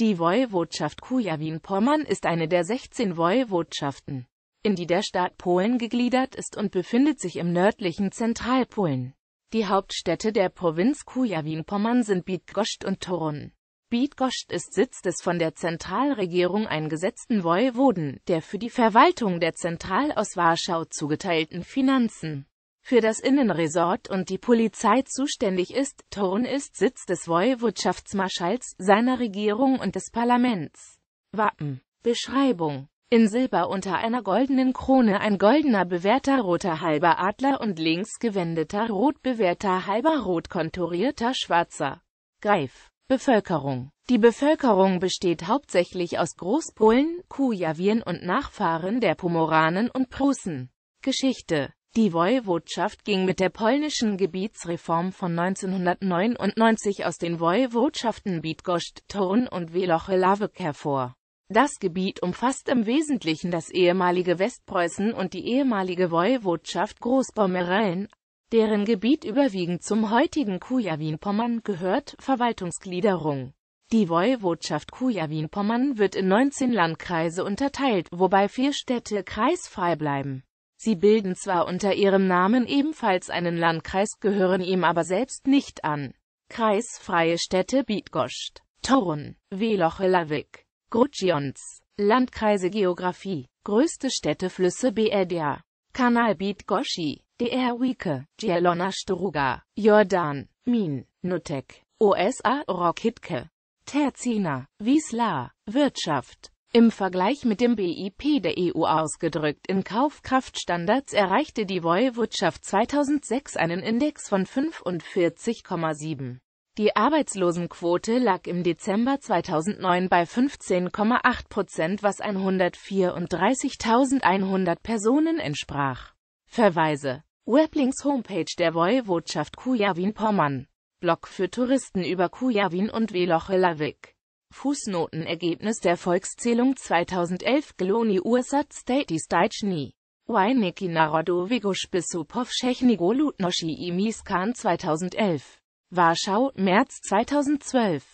Die Woiwodschaft Kujawin-Pommern ist eine der 16 Woiwodschaften, in die der Staat Polen gegliedert ist und befindet sich im nördlichen Zentralpolen. Die Hauptstädte der Provinz Kujawin-Pommern sind Bydgoszcz und Torun. Bydgoszcz ist Sitz des von der Zentralregierung eingesetzten Woiwoden, der für die Verwaltung der zentral aus Warschau zugeteilten Finanzen für das Innenresort und die Polizei zuständig ist. Thurn ist Sitz des Woiwodschaftsmarschalls, seiner Regierung und des Parlaments. Wappen. Beschreibung in Silber unter einer goldenen Krone ein goldener bewährter roter halber Adler und links gewendeter rot bewährter halber rot konturierter schwarzer Greif. Bevölkerung Die Bevölkerung besteht hauptsächlich aus Großpolen, Kujawien und Nachfahren der Pomoranen und Prussen. Geschichte die Woiwodschaft ging mit der polnischen Gebietsreform von 1999 aus den Woiwodschaften Bydgoszcz, Toruń und Wielochy Lawek hervor. Das Gebiet umfasst im Wesentlichen das ehemalige Westpreußen und die ehemalige Woiwodschaft Großpomereln, deren Gebiet überwiegend zum heutigen Kujawin-Pommern gehört, Verwaltungsgliederung. Die Woiwodschaft Kujawin-Pommern wird in 19 Landkreise unterteilt, wobei vier Städte kreisfrei bleiben Sie bilden zwar unter ihrem Namen ebenfalls einen Landkreis, gehören ihm aber selbst nicht an. Kreisfreie Städte Bietgoscht, Torun, Veloche-Lawik, Grudziądz, Landkreise Geografie, größte Städte Flüsse BRDA, e Kanal Bietgoschi, DR Wieke, Gielona Struga, Jordan, Min, Nutek, OSA Rokitke, Terzina, Wiesla, Wirtschaft, im Vergleich mit dem BIP der EU ausgedrückt in Kaufkraftstandards erreichte die Woiwodschaft 2006 einen Index von 45,7. Die Arbeitslosenquote lag im Dezember 2009 bei 15,8 Prozent, was 134.100 Personen entsprach. Verweise Weblinks Homepage der Woiwodschaft Kujawin-Pommern Blog für Touristen über Kujawin und Veloche Lavik Fußnotenergebnis der Volkszählung 2011 Gloni Ursat State Istaichny. Wyniki Narodowego Spisupov Schechnigo Ludnoshi Imiskan 2011. Warschau, März 2012.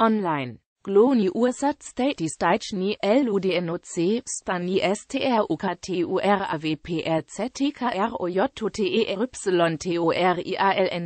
Online. Gloni Ursat State Istaichny LUDNOC Spani STRUKTURAWPRZTKROJTERYTORIALNYM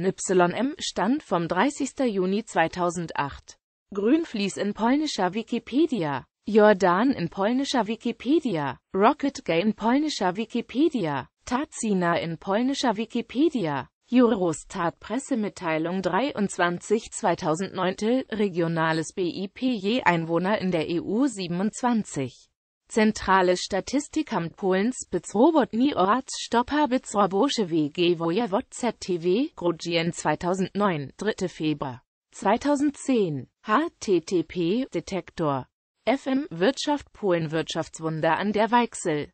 e e Stand vom 30. Juni 2008 Grünflies in polnischer Wikipedia Jordan in polnischer Wikipedia, Rocket Gay in polnischer Wikipedia, Tazina in polnischer Wikipedia, Eurostat Pressemitteilung 23 2009 Regionales BIP je Einwohner in der EU 27. Zentrales Statistikamt Polens Bezrobotni Ortsstopper Bezroboschewe Województw, Grudien 2009, 3. Februar 2010 http Detektor FM Wirtschaft Polen Wirtschaftswunder an der Weichsel